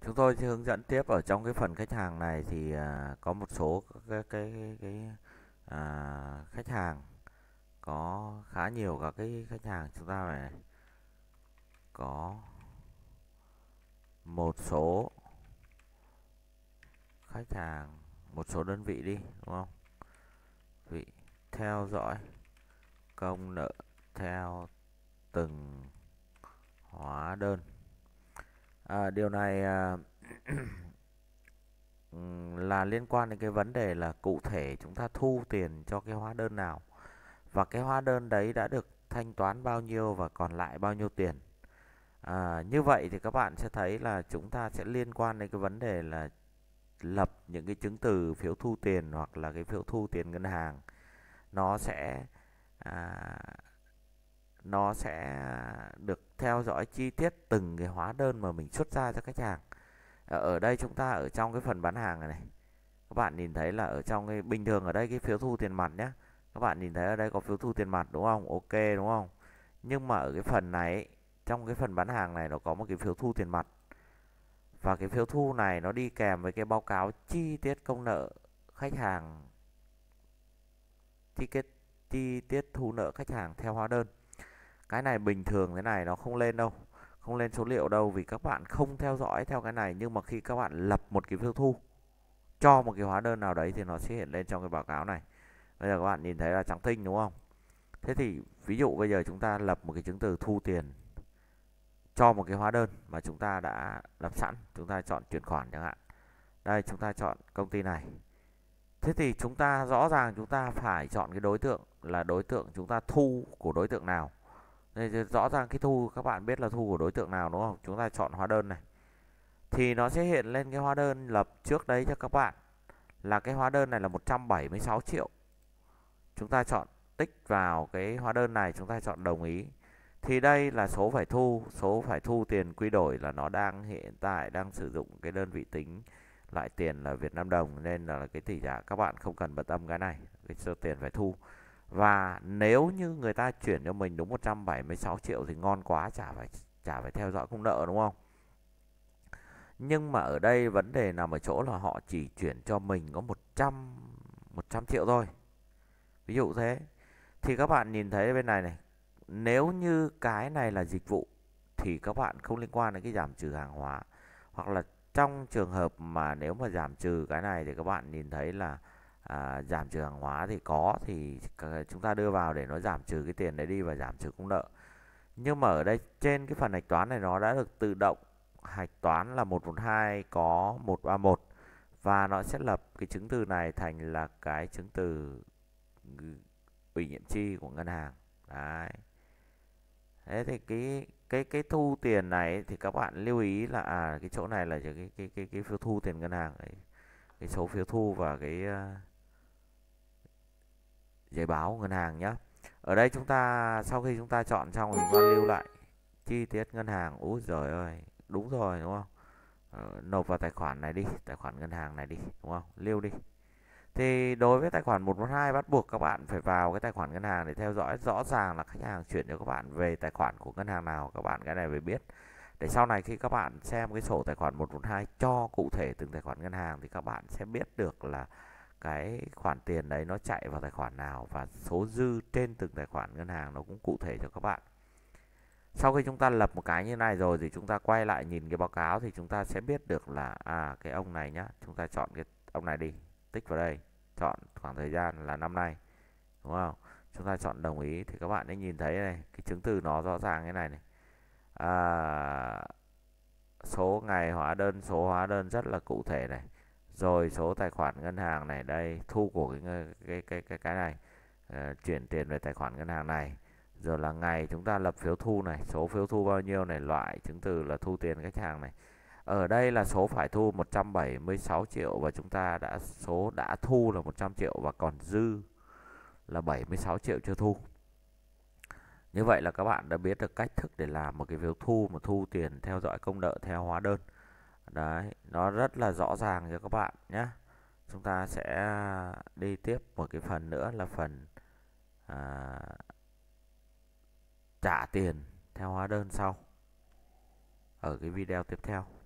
chúng tôi sẽ hướng dẫn tiếp ở trong cái phần khách hàng này thì à, có một số cái cái cái, cái à, khách hàng có khá nhiều các cái khách hàng chúng ta phải có một số khách hàng một số đơn vị đi đúng không vị theo dõi công nợ theo từng hóa đơn à, điều này à, là liên quan đến cái vấn đề là cụ thể chúng ta thu tiền cho cái hóa đơn nào và cái hóa đơn đấy đã được thanh toán bao nhiêu và còn lại bao nhiêu tiền à, như vậy thì các bạn sẽ thấy là chúng ta sẽ liên quan đến cái vấn đề là lập những cái chứng từ phiếu thu tiền hoặc là cái phiếu thu tiền ngân hàng nó sẽ à, nó sẽ được theo dõi chi tiết từng cái hóa đơn mà mình xuất ra cho khách hàng ờ, ở đây chúng ta ở trong cái phần bán hàng này, này các bạn nhìn thấy là ở trong cái bình thường ở đây cái phiếu thu tiền mặt nhé các bạn nhìn thấy ở đây có phiếu thu tiền mặt đúng không ok đúng không nhưng mà ở cái phần này trong cái phần bán hàng này nó có một cái phiếu thu tiền mặt và cái phiếu thu này nó đi kèm với cái báo cáo chi tiết công nợ khách hàng chi tiết chi tiết thu nợ khách hàng theo hóa đơn cái này bình thường thế này nó không lên đâu không lên số liệu đâu vì các bạn không theo dõi theo cái này nhưng mà khi các bạn lập một cái phiếu thu cho một cái hóa đơn nào đấy thì nó sẽ hiện lên trong cái báo cáo này bây giờ các bạn nhìn thấy là trắng tinh đúng không thế thì ví dụ bây giờ chúng ta lập một cái chứng từ thu tiền cho một cái hóa đơn mà chúng ta đã lập sẵn chúng ta chọn chuyển khoản chẳng hạn đây chúng ta chọn công ty này thế thì chúng ta rõ ràng chúng ta phải chọn cái đối tượng là đối tượng chúng ta thu của đối tượng nào đây, rõ ràng cái thu các bạn biết là thu của đối tượng nào đúng không? Chúng ta chọn hóa đơn này. Thì nó sẽ hiện lên cái hóa đơn lập trước đấy cho các bạn. Là cái hóa đơn này là 176 triệu. Chúng ta chọn tích vào cái hóa đơn này chúng ta chọn đồng ý. Thì đây là số phải thu, số phải thu tiền quy đổi là nó đang hiện tại đang sử dụng cái đơn vị tính lại tiền là Việt Nam đồng nên là cái tỷ giá các bạn không cần bận tâm cái này, cái số tiền phải thu. Và nếu như người ta chuyển cho mình đúng 176 triệu thì ngon quá chả phải chả phải theo dõi không nợ đúng không? Nhưng mà ở đây vấn đề nằm ở chỗ là họ chỉ chuyển cho mình có 100 100 triệu thôi. Ví dụ thế. Thì các bạn nhìn thấy bên này này, nếu như cái này là dịch vụ thì các bạn không liên quan đến cái giảm trừ hàng hóa hoặc là trong trường hợp mà nếu mà giảm trừ cái này thì các bạn nhìn thấy là à, giảm trừ hàng hóa thì có thì chúng ta đưa vào để nó giảm trừ cái tiền đấy đi và giảm trừ công nợ nhưng mà ở đây trên cái phần hạch toán này nó đã được tự động hạch toán là 112 có 131 và nó sẽ lập cái chứng từ này thành là cái chứng từ ủy nhiệm chi của ngân hàng đấy thế thì cái cái cái thu tiền này thì các bạn lưu ý là à, cái chỗ này là cái cái cái cái phiếu thu tiền ngân hàng ấy cái số phiếu thu và cái à, giấy báo ngân hàng nhé ở đây chúng ta sau khi chúng ta chọn xong thì chúng ta lưu lại chi tiết ngân hàng úi giời ơi đúng rồi đúng không ờ, nộp vào tài khoản này đi tài khoản ngân hàng này đi đúng không lưu đi thì đối với tài khoản 112 bắt buộc các bạn phải vào cái tài khoản ngân hàng để theo dõi rõ ràng là khách hàng chuyển cho các bạn về tài khoản của ngân hàng nào các bạn cái này phải biết để sau này khi các bạn xem cái sổ tài khoản 112 cho cụ thể từng tài khoản ngân hàng thì các bạn sẽ biết được là cái khoản tiền đấy nó chạy vào tài khoản nào và số dư trên từng tài khoản ngân hàng nó cũng cụ thể cho các bạn. Sau khi chúng ta lập một cái như này rồi thì chúng ta quay lại nhìn cái báo cáo thì chúng ta sẽ biết được là à cái ông này nhá, chúng ta chọn cái ông này đi, tích vào đây, chọn khoảng thời gian là năm nay. Đúng không? Chúng ta chọn đồng ý thì các bạn ấy nhìn thấy này, cái chứng từ nó rõ ràng thế này này. À, số ngày hóa đơn, số hóa đơn rất là cụ thể này rồi số tài khoản ngân hàng này đây thu của cái cái cái cái cái này uh, chuyển tiền về tài khoản ngân hàng này rồi là ngày chúng ta lập phiếu thu này số phiếu thu bao nhiêu này loại chứng từ là thu tiền khách hàng này ở đây là số phải thu 176 triệu và chúng ta đã số đã thu là 100 triệu và còn dư là 76 triệu chưa thu như vậy là các bạn đã biết được cách thức để làm một cái phiếu thu mà thu tiền theo dõi công nợ theo hóa đơn đấy nó rất là rõ ràng cho các bạn nhé chúng ta sẽ đi tiếp một cái phần nữa là phần à, trả tiền theo hóa đơn sau ở cái video tiếp theo